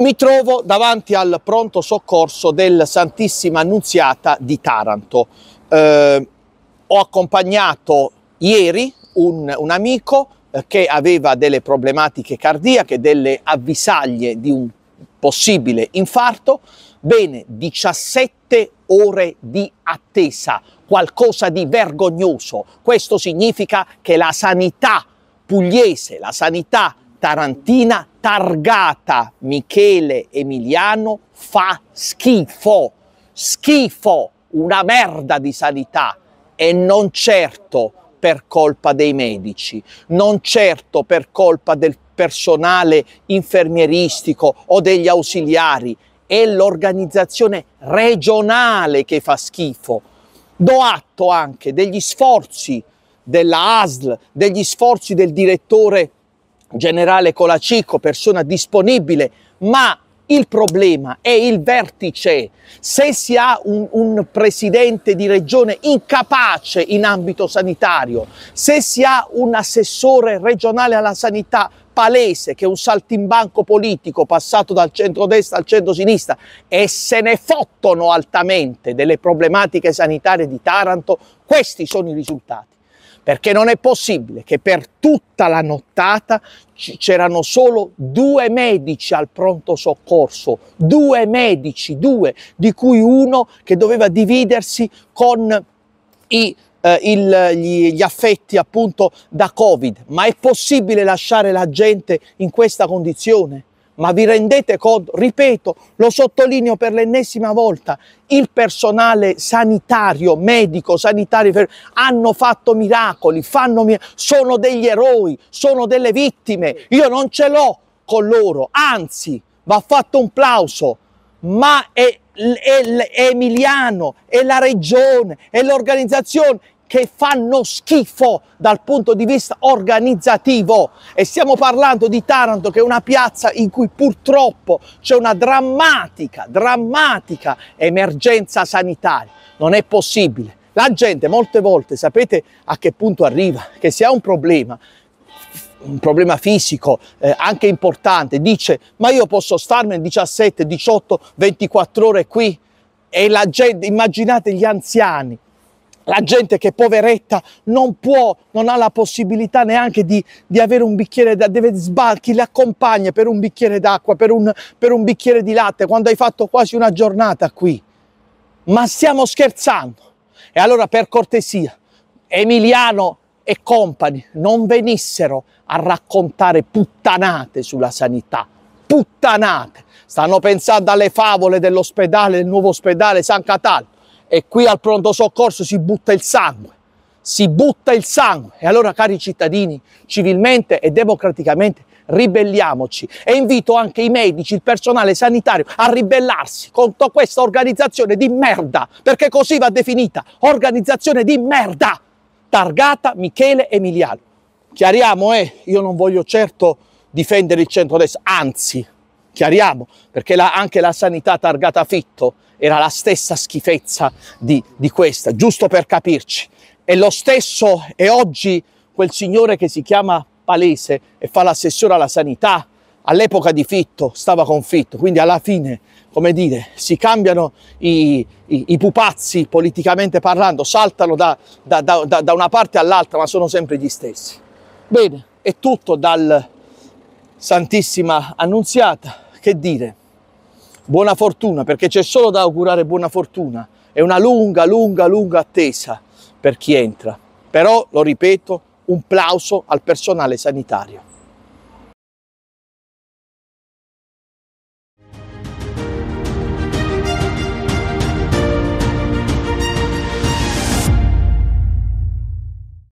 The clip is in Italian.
Mi trovo davanti al pronto soccorso del Santissima Annunziata di Taranto. Eh, ho accompagnato ieri un, un amico eh, che aveva delle problematiche cardiache, delle avvisaglie di un possibile infarto. Bene, 17 ore di attesa, qualcosa di vergognoso. Questo significa che la sanità pugliese, la sanità tarantina targata Michele Emiliano fa schifo, schifo, una merda di sanità e non certo per colpa dei medici, non certo per colpa del personale infermieristico o degli ausiliari, è l'organizzazione regionale che fa schifo. Do atto anche degli sforzi della ASL, degli sforzi del direttore generale Colacicco, persona disponibile, ma il problema è il vertice. Se si ha un, un, presidente di regione incapace in ambito sanitario, se si ha un assessore regionale alla sanità palese che è un saltimbanco politico passato dal centro-destra al centro-sinistra e se ne fottono altamente delle problematiche sanitarie di Taranto, questi sono i risultati perché non è possibile che per tutta la nottata c'erano solo due medici al pronto soccorso, due medici, due, di cui uno che doveva dividersi con i eh, il, gli, gli, affetti appunto da Covid, ma è possibile lasciare la gente in questa condizione? Ma vi rendete conto? Ripeto, lo sottolineo per l'ennesima volta, il personale sanitario, medico, sanitario, hanno fatto miracoli, fanno miracoli, sono degli eroi, sono delle vittime. Io non ce l'ho con loro, anzi, va fatto un plauso, ma è, è, è Emiliano, è la regione, è l'organizzazione che fanno schifo dal punto di vista organizzativo e stiamo parlando di Taranto che è una piazza in cui purtroppo c'è una drammatica, drammatica emergenza sanitaria. Non è possibile. La gente molte volte sapete a che punto arriva, che se ha un problema un problema fisico eh, anche importante, dice ma io posso starmene 17, 18, 24 ore qui e la gente, immaginate gli anziani, la gente che è poveretta non può, non ha la possibilità neanche di, di avere un bicchiere, da, deve sbarchi, le accompagna per un bicchiere d'acqua, per un, per un bicchiere di latte, quando hai fatto quasi una giornata qui. Ma stiamo scherzando. E allora per cortesia, Emiliano e compagni non venissero a raccontare puttanate sulla sanità, puttanate. Stanno pensando alle favole dell'ospedale, del nuovo ospedale San Cataldo e qui al pronto soccorso si butta il sangue, si butta il sangue. E allora, cari cittadini, civilmente e democraticamente ribelliamoci e invito anche i medici, il personale sanitario a ribellarsi contro questa organizzazione di merda, perché così va definita, organizzazione di merda, targata Michele Emiliano. Chiariamo, eh, io non voglio certo difendere il centrodestra, anzi, Chiariamo, perché la, anche la sanità targata fitto era la stessa schifezza di, di questa, giusto per capirci. E lo stesso è oggi quel signore che si chiama Palese e fa l'assessore alla sanità, all'epoca di Fitto stava con Fitto, quindi alla fine, come dire, si cambiano i, i, i pupazzi politicamente parlando, saltano da, da, da, da una parte all'altra, ma sono sempre gli stessi. Bene, è tutto dal Santissima Annunziata, che dire? Buona fortuna, perché c'è solo da augurare buona fortuna. È una lunga, lunga, lunga attesa per chi entra. Però, lo ripeto, un plauso al personale sanitario.